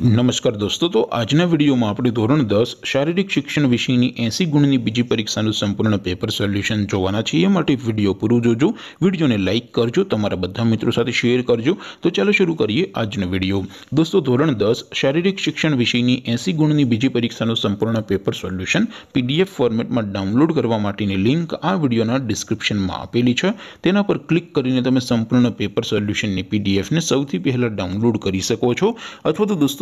નમસ્કાર દોસ્તો તો આજના વિડીયોમાં આપણે ધોરણ દસ શારીરિક શિક્ષણ વિષયની એંસી ગુણની બીજી પરીક્ષાનું સંપૂર્ણ પેપર સોલ્યુશન જોવાના છીએ એ માટે વિડીયો પૂરું જોજો વિડીયોને લાઇક કરજો તમારા બધા મિત્રો સાથે શેર કરજો તો ચાલો શરૂ કરીએ આજનો વિડીયો દોસ્તો ધોરણ દસ શારીરિક શિક્ષણ વિષયની એંસી ગુણની બીજી પરીક્ષાનું સંપૂર્ણ પેપર સોલ્યુશન પીડીએફ ફોર્મેટમાં ડાઉનલોડ કરવા માટેની લિંક આ વિડીયોના ડિસ્ક્રિપ્શનમાં આપેલી છે તેના પર ક્લિક કરીને તમે સંપૂર્ણ પેપર સોલ્યુશનની પીડીએફને સૌથી પહેલાં ડાઉનલોડ કરી શકો છો અથવા તો દોસ્તો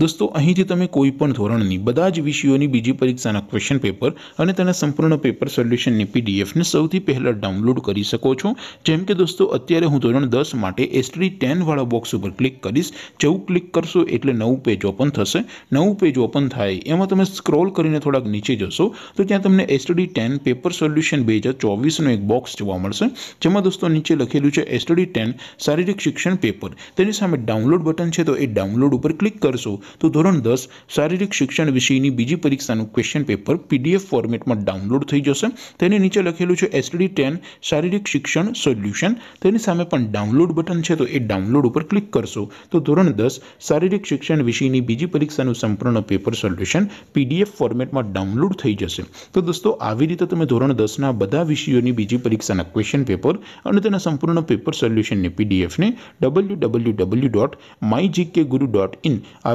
દોસ્તો અહીંથી તમને કોઈ પણ ધોરણની બધા જ વિષયોની બીજી પરીક્ષાના ક્વેશ્ચન પેપર અને તેના સંપૂર્ણ પેપર સોલ્યુશનની PDF ને સૌથી પહેલા ડાઉનલોડ કરી શકો છું જેમ કે દોસ્તો અત્યારે હું ધોરણ 10 માટે STD 10 વાળો બોક્સ ઉપર ક્લિક કરીશ જો ક્લિક કરશું એટલે નવું પેજ ઓપન થશે નવું પેજ ઓપન થાય એમાં તમે સ્ક્રોલ કરીને થોડક નીચે જશો તો ત્યાં તમને STD 10 પેપર સોલ્યુશન 2024 નો એક બોક્સ જોવા મળશે જેમાં દોસ્તો નીચે લખેલું છે STD 10 શારીરિક શિક્ષણ પેપર તેની સામે ડાઉનલોડ બટન છે તો એ ડાઉનલોડ ઉપર ક્લિક કરશું તો ધોરણ 10 શારીરિક શિક્ષણ વિષયની બીજી પરીક્ષાનું ક્વેશ્ચન પેપર પીડીએફ ફોર્મેટમાં ડાઉનલોડ થઈ જશે તેની નીચે લખેલું છે SD10 શારીરિક શિક્ષણ સોલ્યુશન તેની સામે પણ ડાઉનલોડ બટન છે તો એ ડાઉનલોડ ઉપર ક્લિક કરશું તો ધોરણ 10 શારીરિક શિક્ષણ વિષયની બીજી પરીક્ષાનું સંપૂર્ણ પેપર સોલ્યુશન પીડીએફ ફોર્મેટમાં ડાઉનલોડ થઈ જશે તો દોસ્તો આવી રીતે તમે ધોરણ 10 ના બધા વિષયોની બીજી પરીક્ષાના ક્વેશ્ચન પેપર અને તેના સંપૂર્ણ પેપર સોલ્યુશન ને પીડીએફ ને www.mygkguru.in આ